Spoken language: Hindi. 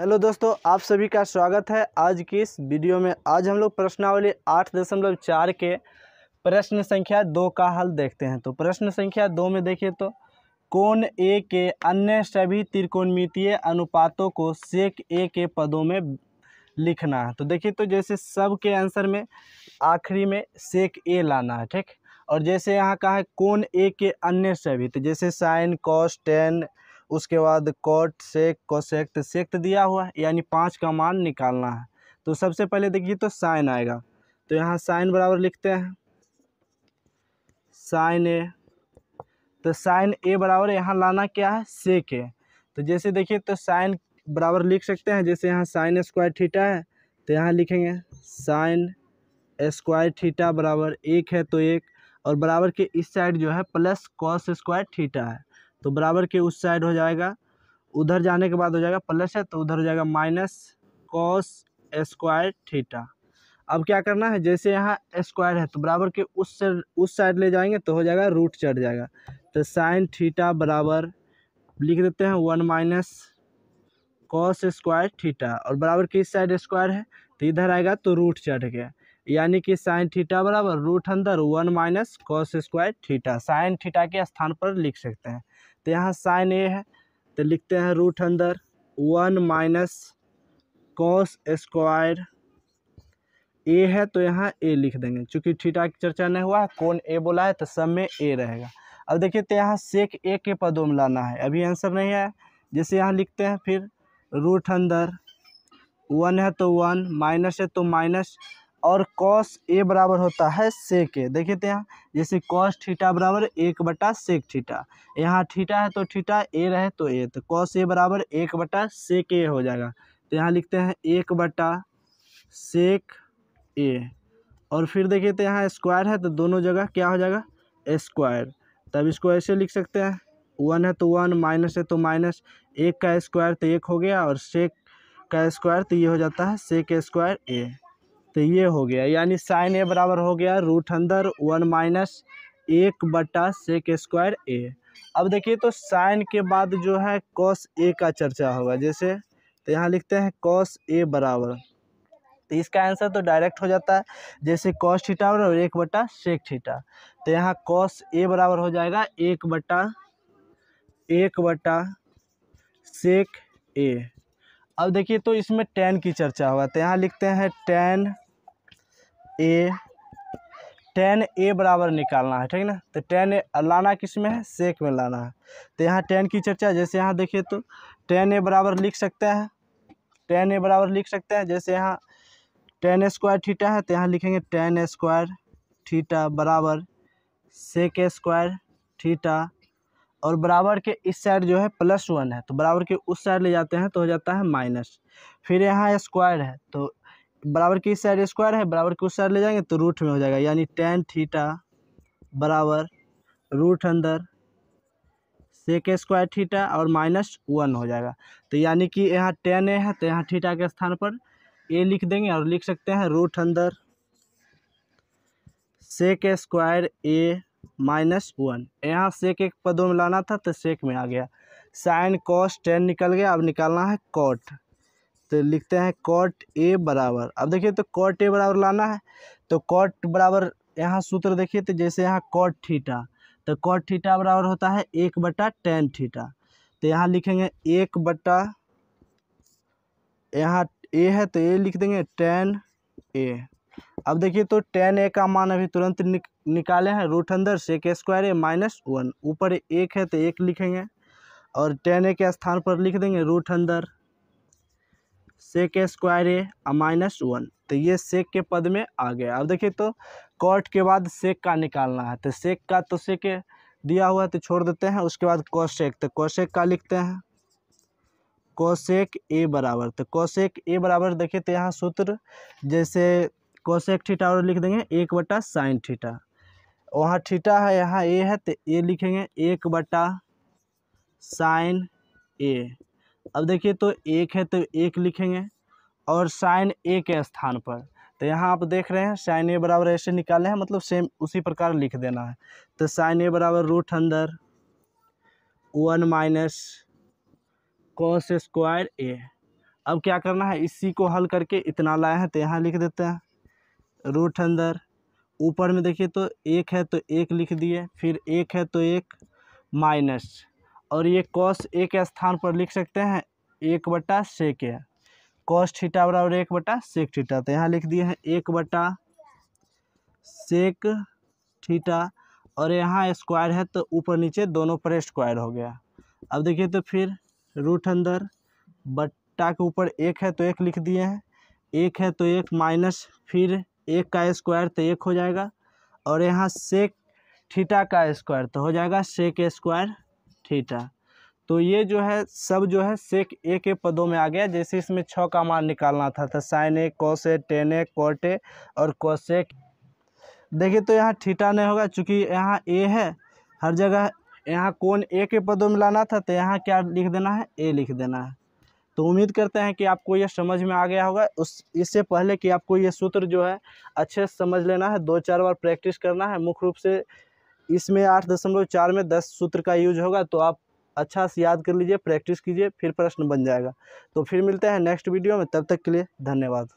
हेलो दोस्तों आप सभी का स्वागत है आज की इस वीडियो में आज हम लोग प्रश्नावली आठ दशमलव चार के प्रश्न संख्या दो का हल देखते हैं तो प्रश्न संख्या दो में देखिए तो कोण ए के अन्य सभी त्रिकोणमितीय अनुपातों को सेक ए के पदों में लिखना है तो देखिए तो जैसे सब के आंसर में आखिरी में सेक ए लाना है ठीक और जैसे यहाँ कहा है कौन ए के अन्य सभी तो जैसे साइन कॉस टेन उसके बाद कॉट सेक कोसेक्ट सेक्ट दिया हुआ है यानी पाँच का मान निकालना है तो सबसे पहले देखिए तो साइन आएगा तो यहाँ साइन बराबर लिखते हैं साइन ए तो साइन ए बराबर यहाँ लाना क्या है सेक ए तो जैसे देखिए तो साइन बराबर लिख सकते हैं जैसे यहाँ साइन स्क्वायर थीटा है तो यहाँ लिखेंगे साइन स्क्वायर थीटा बराबर एक है तो एक और बराबर के इस साइड जो है प्लस कॉस स्क्वायर थीटा है तो बराबर के उस साइड हो जाएगा उधर जाने के बाद हो जाएगा प्लस है तो उधर हो जाएगा माइनस कॉस स्क्वायर थीटा अब क्या करना है जैसे यहाँ स्क्वायर है तो बराबर के उस से उस साइड ले जाएंगे तो हो जाएगा रूट चढ़ जाएगा तो साइन थीटा बराबर लिख देते हैं one minus cos square theta और बराबर के इस साइड स्क्वायर है तो इधर आएगा तो रूट चढ़ गया यानी कि साइन थीटा बराबर रूट अंदर one minus cos square theta sine theta के स्थान पर लिख सकते हैं तो यहाँ साइन ए है तो लिखते हैं रूट अंदर one minus cos square A है तो यहाँ ए लिख देंगे चूँकि थीटा की चर्चा नहीं हुआ है कौन ए बोला है तो सब में ए रहेगा अब देखिए तो यहाँ सेक ए के पदों में लाना है अभी आंसर नहीं आया जैसे यहाँ लिखते हैं फिर रूट अंदर वन है तो वन माइनस है तो माइनस और कॉस ए बराबर होता है सेक ए देखिए तो यहाँ जैसे कॉस थीटा बराबर एक बटा सेक थीटा यहाँ थीटा है तो थीटा ए रहे तो ए तो कॉस ए बराबर एक बटा सेक ए हो जाएगा तो यहाँ लिखते हैं एक बटा सेक ए और फिर देखिए तो यहाँ स्क्वायर है तो दोनों जगह क्या हो जाएगा स्क्वायर तब इसको ऐसे लिख सकते हैं वन है तो वन माइनस है तो माइनस एक का स्क्वायर तो एक हो गया और सेक का स्क्वायर तो ये हो जाता है सेक स्क्वायर ए तो ये हो गया यानी साइन ए बराबर हो गया रूट अंदर वन माइनस एक बटा सेक स्क्वायर ए अब देखिए तो साइन के बाद जो है कॉस ए का चर्चा होगा जैसे तो यहाँ लिखते हैं कॉस ए बराबर तो इसका आंसर तो डायरेक्ट हो जाता है जैसे कॉस थीटा और एक बटा सेक थीटा तो यहाँ कॉस ए बराबर हो जाएगा एक बटा एक बटा सेक ए अब देखिए तो इसमें टेन की चर्चा होगा तो यहाँ लिखते हैं टेन ए टेन ए बराबर निकालना है ठीक ना तो टेन ए लाना किस में है सेक में लाना है तो यहाँ टेन की चर्चा जैसे यहाँ देखिए तो टेन ए बराबर लिख सकते हैं टेन ए बराबर लिख सकते हैं जैसे यहाँ टेन स्क्वायर थीटा है तो यहाँ लिखेंगे टेन स्क्वायर थीटा बराबर सेक स्क्वायर थीटा और बराबर के इस साइड जो है प्लस वन है तो बराबर के उस साइड ले जाते हैं तो हो जाता है माइनस फिर यहाँ स्क्वायर है तो बराबर की साइड स्क्वायर है बराबर की उस साइड ले जाएंगे तो रूट में हो जाएगा यानी टेन थीटा बराबर रूट अंदर सेक स्क्वायर थीटा और माइनस वन हो जाएगा तो यानी कि यहाँ टेन ए है तो यहाँ थीटा के स्थान पर ए लिख देंगे और लिख सकते हैं रूट अंदर sec square A minus one यहाँ सेक एक पदों में लाना था तो सेक में आ गया साइन कॉस टेन निकल गया अब निकालना है कॉट तो लिखते हैं कॉट ए बराबर अब देखिए तो कॉट ए बराबर लाना है तो कॉट बराबर यहाँ सूत्र देखिए तो जैसे यहाँ कॉट थीटा तो कॉट थीटा बराबर होता है एक बटा टेन थीटा तो यहाँ लिखेंगे एक बटा यहाँ ए है तो ए लिख देंगे टेन ए अब देखिए तो टेन ए का मान अभी तुरंत निक, निकाले हैं रूट अंदर से एक स्क्वायर ए माइनस वन ऊपर एक है तो एक लिखेंगे और टेन ए के स्थान पर लिख देंगे रूट अंदर sec square A minus one तो ये सेक के पद में आ गया अब देखिए तो कॉट के बाद सेक का निकालना है तो सेक का तो सेक दिया हुआ है तो छोड़ देते हैं उसके बाद कौशेक तो कॉशेक का लिखते हैं कौशेक ए बराबर तो कौशेक ए बराबर देखिए तो यहाँ सूत्र जैसे कॉशेक ठीठा और लिख देंगे एक बटा साइन ठीठा वहाँ ठीठा है यहाँ ए है तो ए लिखेंगे एक बटा साइन ए अब देखिए तो एक है तो एक लिखेंगे और साइन ए के स्थान पर तो यहाँ आप देख रहे हैं साइन ए बराबर ऐसे निकाले हैं मतलब सेम उसी प्रकार लिख देना है तो साइन ए बराबर रूट अंदर one minus cos square A अब क्या करना है इसी को हल करके इतना लाए हैं तो यहाँ लिख देते हैं रूट अंदर ऊपर में देखिए तो एक है तो एक लिख दिए फिर एक है तो एक माइनस और ये कॉस ए के स्थान पर लिख सकते हैं एक बटा सेक ए कॉस ठीटा बराबर एक बटा सेक ठीटा तो यहाँ लिख दिए हैं एक बटा सेक ठीटा और यहाँ स्क्वायर है तो ऊपर नीचे दोनों पर स्क्वायर हो गया अब देखिए तो फिर रूट अंदर बट्टा के ऊपर एक है तो एक लिख दिए हैं एक है तो एक माइनस फिर एक का स्क्वायर तो एक हो जाएगा और यहाँ सेक ठीटा का स्क्वायर तो हो जाएगा सेक स्क्वायर थीटा तो ये जो है सब जो है सेक ए के पदों में आ गया जैसे इसमें छः का मान निकालना था तो sine A cos A tan A cot A और कोसेक देखिए तो यहाँ थीटा नहीं होगा चूँकि यहाँ ए है हर जगह यहाँ कौन ए के पदों में लाना था तो यहाँ क्या लिख देना है ए लिख देना है तो उम्मीद करते हैं कि आपको यह समझ में आ गया होगा उस इससे पहले कि आपको ये सूत्र जो है अच्छे से समझ लेना है दो चार बार प्रैक्टिस करना है मुख्य रूप से इसमें आठ दशमलव चार में दस सूत्र का यूज होगा तो आप अच्छा से याद कर लीजिए प्रैक्टिस कीजिए फिर प्रश्न बन जाएगा तो फिर मिलते हैं नेक्स्ट वीडियो में तब तक के लिए धन्यवाद